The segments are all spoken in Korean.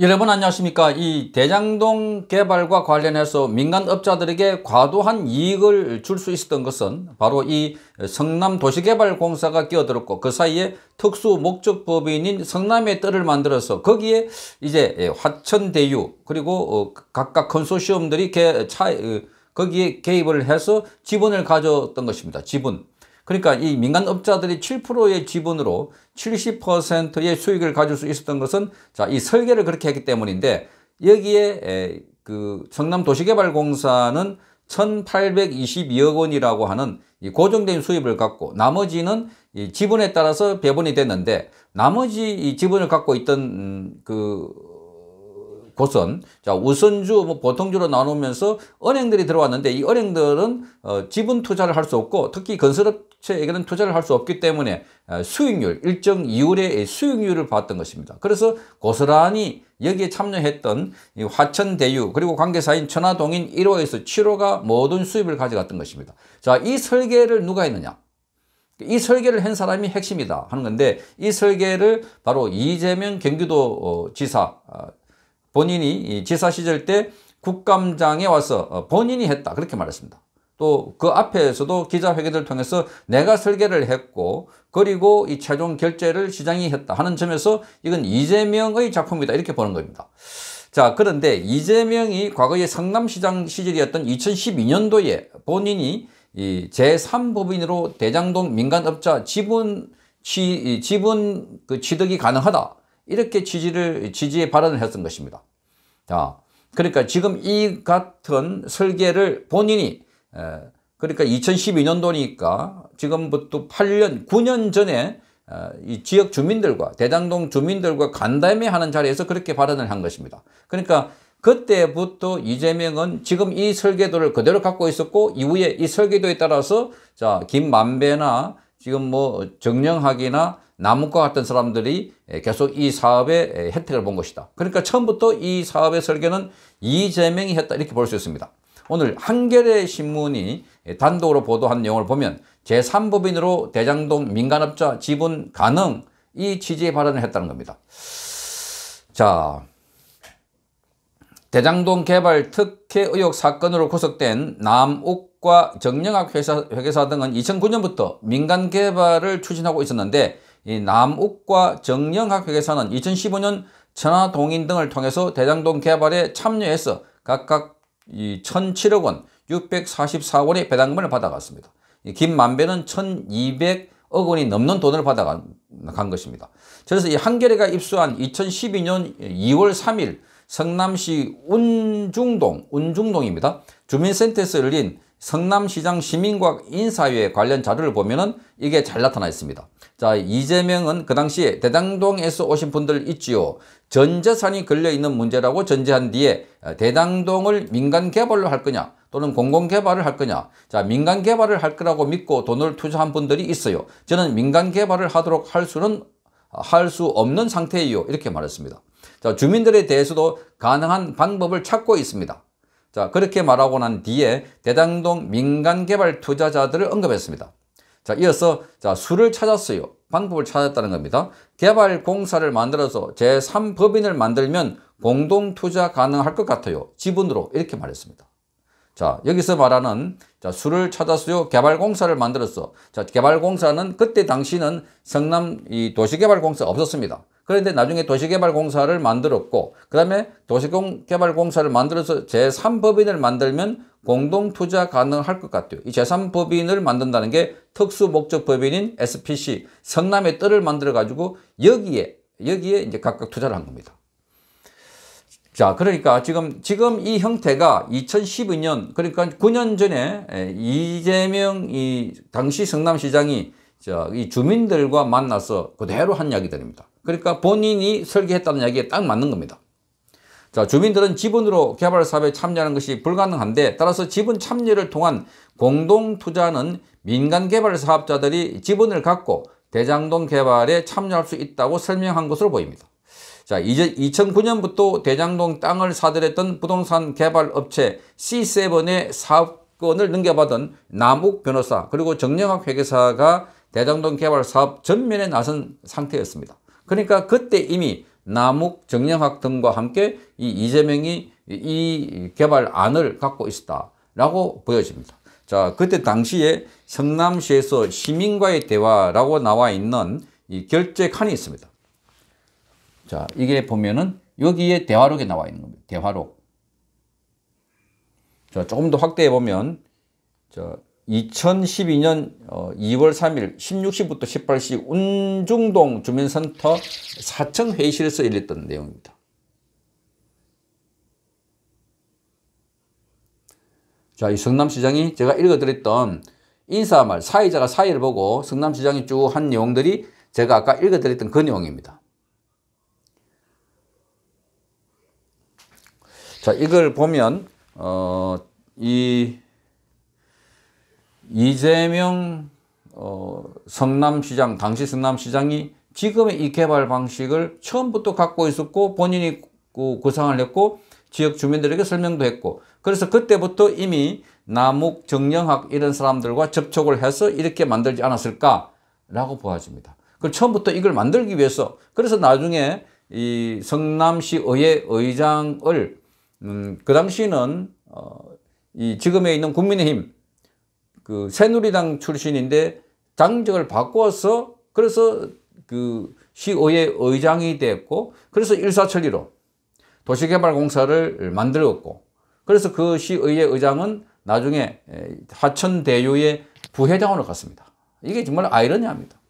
여러분 안녕하십니까 이 대장동 개발과 관련해서 민간업자들에게 과도한 이익을 줄 수 있었던 것은 바로 이 성남도시개발공사가 끼어들었고 그 사이에 특수목적법인인 성남의 뜰을 만들어서 거기에 이제 예, 화천대유 그리고 어, 각각 컨소시엄들이 개, 차, 어, 거기에 개입을 해서 지분을 가졌던 것입니다 지분 그러니까 이 민간업자들이 7%의 지분으로 70%의 수익을 가질 수 있었던 것은 자, 이 설계를 그렇게 했기 때문인데 여기에 에, 그 성남도시개발공사는 1822억 원이라고 하는 이 고정된 수입을 갖고 나머지는 이 지분에 따라서 배분이 됐는데 나머지 이 지분을 갖고 있던 음, 그 곳은 자 우선주 뭐 보통주로 나누면서 은행들이 들어왔는데 이 은행들은 어, 지분 투자를 할 수 없고 특히 건설업 주체에게는 투자를 할 수 없기 때문에 아, 수익률, 일정 이율의 수익률을 봤던 것입니다. 그래서 고스란히 여기에 참여했던 화천대유 그리고 관계사인 천화동인 1호에서 7호가 모든 수입을 가져갔던 것입니다. 자, 이 설계를 누가 했느냐? 이 설계를 한 사람이 핵심이다 하는 건데 이 설계를 바로 이재명 경기도 어, 지사 아, 본인이 지사 시절 때 국감장에 와서 어, 본인이 했다 그렇게 말했습니다. 또그 앞에서도 기자회견을 통해서 내가 설계를 했고 그리고 이 최종 결제를 시장이 했다 하는 점에서 이건 이재명의 작품이다 이렇게 보는 겁니다. 자 그런데 이재명이 과거에 성남시장 시절이었던 2012년도에 본인이 이 제3법인으로 대장동 민간업자 지분 지, 지분 그 취득이 가능하다 이렇게 취지를 지지의 발언을 했던 것입니다. 자 그러니까 지금 이 같은 설계를 본인이 예. 그러니까 2012년도니까 지금부터 8년, 9년 전에 어, 이 지역 주민들과 대장동 주민들과 간담회 하는 자리에서 그렇게 발언을 한 것입니다. 그러니까 그때부터 이재명은 지금 이 설계도를 그대로 갖고 있었고 이후에 이 설계도에 따라서 자 김만배나 지금 뭐 정영학이나 나무과 같은 사람들이 예, 계속 이 사업의 예, 혜택을 본 것이다. 그러니까 처음부터 이 사업의 설계는 이재명이 했다 이렇게 볼 수 있습니다. 오늘 한겨레 신문이 단독으로 보도한 내용을 보면 제3법인으로 대장동 민간업자 지분 가능 이 취지의 발언을 했다는 겁니다. 자, 대장동 개발 특혜 의혹 사건으로 구속된 남욱과 정영학 회사, 회계사 등은 2009년부터 민간 개발을 추진하고 있었는데 이 남욱과 정영학 회계사는 2015년 천하동인 등을 통해서 대장동 개발에 참여해서 각각 이 1,007억 원, 644원의 배당금을 받아갔습니다. 김만배는 1,200억 원이 넘는 돈을 받아간 것입니다. 그래서 이 한겨레가 입수한 2012년 2월 3일 성남시 운중동, 운중동입니다. 주민센터에서 열린 성남시장 시민과 인사위에 관련 자료를 보면은 이게 잘 나타나 있습니다. 자, 이재명은 그 당시에 대당동에서 오신 분들 있지요. 전 재산이 걸려있는 문제라고 전제한 뒤에 아, 대당동을 민간 개발로 할 거냐 또는 공공 개발을 할 거냐 자 민간 개발을 할 거라고 믿고 돈을 투자한 분들이 있어요. 저는 민간 개발을 하도록 할 수는 아, 할수 없는 상태예요. 이렇게 말했습니다. 자, 주민들에 대해서도 가능한 방법을 찾고 있습니다. 자, 그렇게 말하고 난 뒤에 대당동 민간개발 투자자들을 언급했습니다. 자, 이어서 자, 수를 찾았어요. 방법을 찾았다는 겁니다. 개발 공사를 만들어서 제3법인을 만들면 공동 투자 가능할 것 같아요. 지분으로 이렇게 말했습니다. 자, 여기서 말하는 자, 수를 찾았어요. 개발공사를 만들었어. 자, 개발공사는 그때 당시는 성남 이 도시개발공사 없었습니다. 그런데 나중에 도시개발공사를 만들었고 그 다음에 도시개발공사를 만들어서 제3법인을 만들면 공동투자 가능할 것 같아요. 이 제3법인을 만든다는 게 특수목적법인인 SPC 성남의 뜰을 만들어 가지고 여기에 여기에 이제 각각 투자를 한 겁니다. 자, 그러니까 지금, 지금 이 형태가 2012년, 그러니까 9년 전에 이재명 이 당시 성남시장이 저이 주민들과 만나서 그대로 한 이야기들입니다. 그러니까 본인이 설계했다는 이야기에 딱 맞는 겁니다. 자, 주민들은 지분으로 개발 사업에 참여하는 것이 불가능한데 따라서 지분 참여를 통한 공동 투자는 민간 개발 사업자들이 지분을 갖고 대장동 개발에 참여할 수 있다고 설명한 것으로 보입니다. 자, 이제 2009년부터 대장동 땅을 사들였던 부동산 개발 업체 C7의 사업권을 넘겨받은 남욱 변호사 그리고 정영학 회계사가 대장동 개발 사업 전면에 나선 상태였습니다. 그러니까 그때 이미 남욱 정영학 등과 함께 이 이재명이 이 개발안을 갖고 있었다라고 보여집니다. 자, 그때 당시에 성남시에서 시민과의 대화라고 나와 있는 이 결제 칸이 있습니다. 자, 이게 보면은 여기에 대화록이 나와 있는 겁니다. 대화록. 자, 조금 더 확대해 보면 자, 2012년 2월 3일 16시부터 18시 운중동 주민센터 4층 회의실에서 일했던 내용입니다. 자, 이 성남시장이 제가 읽어드렸던 인사말, 사회자가 사회를 보고 성남시장이 쭉 한 내용들이 제가 아까 읽어드렸던 그 내용입니다. 자, 이걸 보면, 어, 이 이재명 어, 성남시장 당시 성남시장이 지금의 이 개발 방식을 처음부터 갖고 있었고 본인이 그 구상을 했고 지역 주민들에게 설명도 했고 그래서 그때부터 이미 남욱 정영학 이런 사람들과 접촉을 해서 이렇게 만들지 않았을까라고 보아집니다. 그걸 처음부터 이걸 만들기 위해서 그래서 나중에 이 성남시 의회 의장을 음, 그 당시는 어, 이 지금에 있는 국민의힘 그 새누리당 출신인데 당적을 바꿔서 그래서 그 시의회 의장이 됐고 그래서 일사천리로 도시개발공사를 만들었고 그래서 그 시의회 의장은 나중에 하천대유의 부회장으로 갔습니다. 이게 정말 아이러니합니다.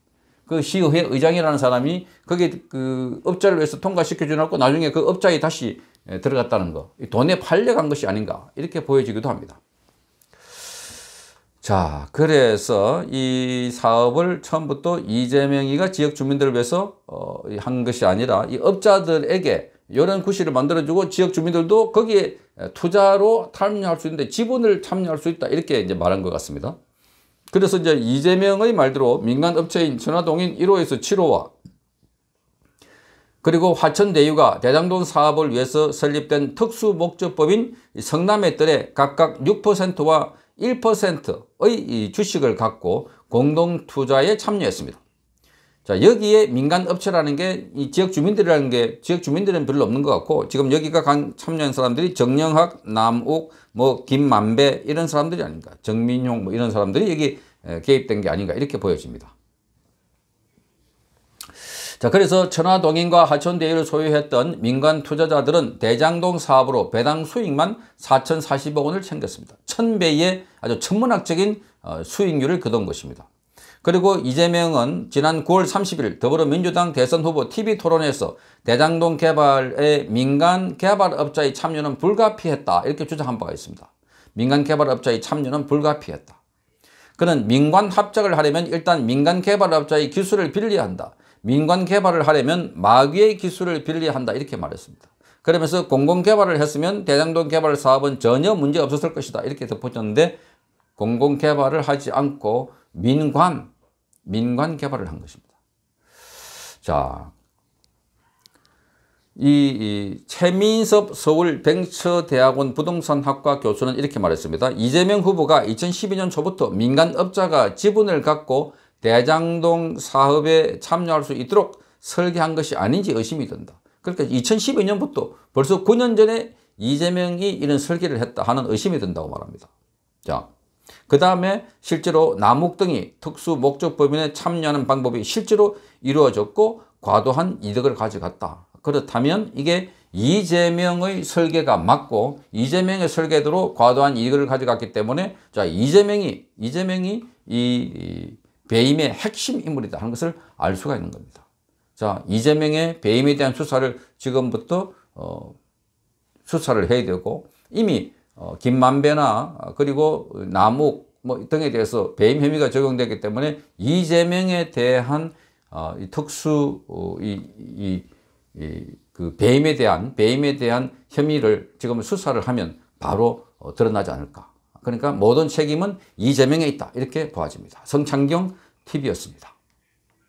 그 시의회 의장이라는 사람이 거기 그 업자를 위해서 통과시켜주지 않고 나중에 그 업자에 다시 들어갔다는 거 돈에 팔려간 것이 아닌가 이렇게 보여지기도 합니다. 자, 그래서 이 사업을 처음부터 이재명이가 지역 주민들을 위해서 어, 한 것이 아니라 이 업자들에게 이런 구실을 만들어주고 지역 주민들도 거기에 투자로 참여할 수 있는데 지분을 참여할 수 있다 이렇게 이제 말한 것 같습니다. 그래서 이제 이재명의 말대로 민간 업체인 천화동인 1호에서 7호와 그리고 화천대유가 대장동 사업을 위해서 설립된 특수목적법인 성남의 뜰에 각각 6%와 1%의 주식을 갖고 공동투자에 참여했습니다. 자 여기에 민간 업체라는 게 이 지역 주민들이라는 게 지역 주민들은 별로 없는 것 같고 지금 여기가 참여한 사람들이 정영학, 남욱, 뭐 김만배 이런 사람들이 아닌가 정민용 뭐 이런 사람들이 여기 개입된 게 아닌가 이렇게 보여집니다. 자, 그래서 천화동인과 하천대유를 소유했던 민간 투자자들은 대장동 사업으로 배당 수익만 4,040억 원을 챙겼습니다. 1 0 0 천배의 아주 천문학적인 어, 수익률을 거둔 것입니다. 그리고 이재명은 지난 9월 30일 더불어민주당 대선 후보 TV토론에서 대장동 개발에 민간 개발업자의 참여는 불가피했다 이렇게 주장한 바가 있습니다. 민간 개발업자의 참여는 불가피했다. 그는 민관 합작을 하려면 일단 민간 개발업자의 기술을 빌려야 한다. 민관 개발을 하려면 마귀의 기술을 빌려야 한다 이렇게 말했습니다. 그러면서 공공개발을 했으면 대장동 개발 사업은 전혀 문제 없었을 것이다 이렇게 덧붙였는데 공공개발을 하지 않고 민관, 민관 개발을 한 것입니다. 자, 이, 이 최민섭 서울벤처대학원 부동산학과 교수는 이렇게 말했습니다. 이재명 후보가 2012년 초부터 민간업자가 지분을 갖고 대장동 사업에 참여할 수 있도록 설계한 것이 아닌지 의심이 든다. 그러니까 2012년부터 벌써 9년 전에 이재명이 이런 설계를 했다 하는 의심이 든다고 말합니다. 자, 그 다음에 실제로 남욱등이 특수목적범인에 참여하는 방법이 실제로 이루어졌고 과도한 이득을 가져갔다. 그렇다면 이게 이재명의 설계가 맞고 이재명의 설계대로 과도한 이익을 가져갔기 때문에 자 이재명이 이재명이 이, 이 배임의 핵심 인물이다 하는 것을 알 수가 있는 겁니다. 자, 이재명의 배임에 대한 수사를 지금부터 어, 수사를 해야 되고 이미 어, 김만배나 그리고 남욱 뭐 등에 대해서 배임 혐의가 적용되기 때문에 이재명에 대한 어, 이 특수 어, 이이그 배임에 대한 배임에 대한 혐의를 지금 수사를 하면 바로 어, 드러나지 않을까 그러니까 모든 책임은 이재명에 있다. 이렇게 보아집니다. 성창경 TV였습니다.